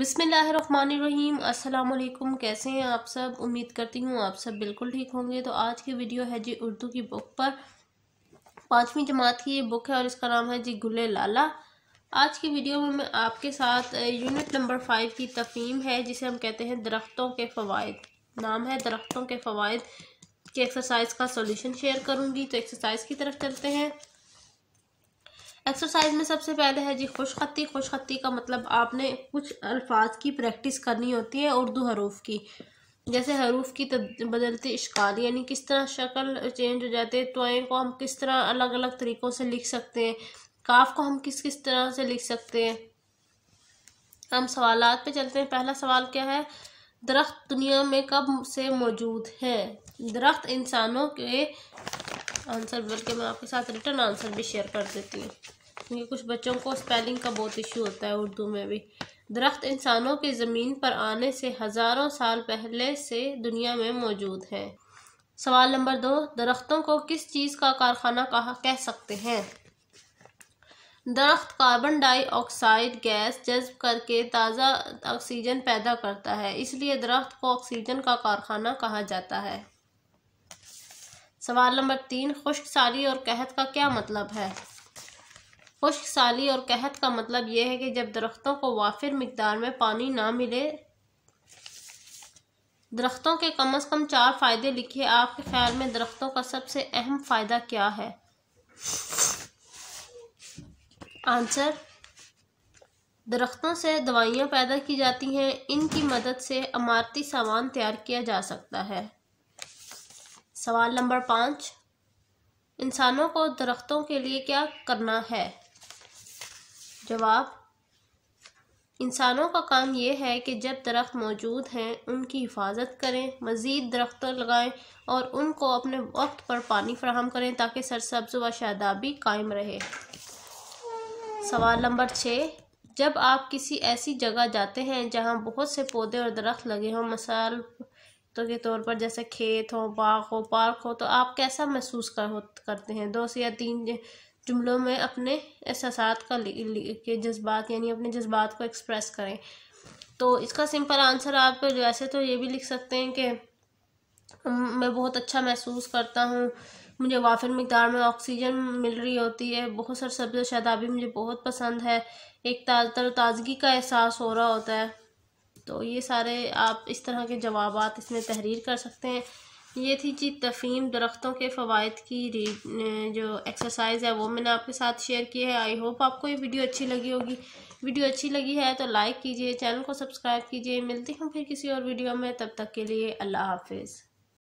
बिसमीम अस्सलाम कैसे हैं आप सब उम्मीद करती हूँ आप सब बिल्कुल ठीक होंगे तो आज की वीडियो है जी उर्दू की बुक पर पाँचवीं जमात की ये बुक है और इसका नाम है जी गुले लाला आज की वीडियो में मैं आपके साथ यूनिट नंबर फाइव की तफीम है जिसे हम कहते हैं दरख्तों के फ़वाद नाम है दरख्तों के फ़वाद की एक्सरसाइज का सोल्यूशन शेयर करूँगी तो एक्सरसाइज की तरफ चलते हैं एक्सरसाइज में सबसे पहले है जी खुशखती खुशखती का मतलब आपने कुछ अल्फाज की प्रैक्टिस करनी होती है उर्दू हरूफ की जैसे हरूफ की बदलती इश्काल यानी किस तरह शक्ल चेंज हो जाती है तोएँ को हम किस तरह अलग अलग तरीक़ों से लिख सकते हैं काफ को हम किस किस तरह से लिख सकते हैं हम सवाल पे चलते हैं पहला सवाल क्या है दरख्त दुनिया में कब से मौजूद है दरख्त इंसानों के आंसर बल्कि मैं आपके साथ रिटर्न आंसर भी शेयर कर देती हूँ क्योंकि कुछ बच्चों को स्पेलिंग का बहुत इशू होता है उर्दू में भी दरख्त इंसानों के ज़मीन पर आने से हज़ारों साल पहले से दुनिया में मौजूद हैं सवाल नंबर दो दरख्तों को किस चीज़ का कारखाना कहा कह सकते हैं दरख्त कार्बन डाइऑक्साइड गैस जज्ब करके ताज़ा ऑक्सीजन पैदा करता है इसलिए दरख्त को ऑक्सीजन का कारखाना कहा जाता है सवाल नंबर तीन खुश्क साली और कहत का क्या मतलब है खुश्क साली और कहत का मतलब यह है कि जब दरख्तों को वाफिर मकदार में पानी ना मिले दरख्तों के कम अज़ कम चार फ़ायदे लिखिए आपके ख्याल में दरख्तों का सबसे अहम फ़ायदा क्या है आंसर दरख्तों से दवाइयाँ पैदा की जाती हैं इनकी मदद से अमारती सामान तैयार किया जा सकता है सवाल नंबर पाँच इंसानों को दरख्तों के लिए क्या करना है जवाब इंसानों का काम यह है कि जब दरख्त मौजूद हैं उनकी हिफाजत करें मज़ीद दरख्त लगाएं और उनको अपने वक्त पर पानी फ्राहम करें ताकि सरसब्ज व शादाबी कायम रहे सवाल नंबर छः जब आप किसी ऐसी जगह जाते हैं जहां बहुत से पौधे और दरख्त लगे हों मसाल तो के तौर पर जैसे खेत हो बाग हो पार्क हो तो आप कैसा महसूस कर करते हैं दो से या तीन जुमलों में अपने एहसास का के जज्बात यानी अपने जज्बात को एक्सप्रेस करें तो इसका सिंपल आंसर आप वैसे तो ये भी लिख सकते हैं कि मैं बहुत अच्छा महसूस करता हूँ मुझे वाफिर मकदार में ऑक्सीजन मिल रही होती है बहुत सर सब्ज़ शदाबी मुझे बहुत पसंद है एक ताज़ ताज़गी का एहसास हो रहा होता है तो ये सारे आप इस तरह के जवाब इसमें तहरीर कर सकते हैं ये थी जी तफीम दरख्तों के फ़वाद की जो एक्सरसाइज है वो मैंने आपके साथ शेयर की है आई होप आपको ये वीडियो अच्छी लगी होगी वीडियो अच्छी लगी है तो लाइक कीजिए चैनल को सब्सक्राइब कीजिए मिलती हूँ फिर किसी और वीडियो में तब तक के लिए अल्लाह हाफिज़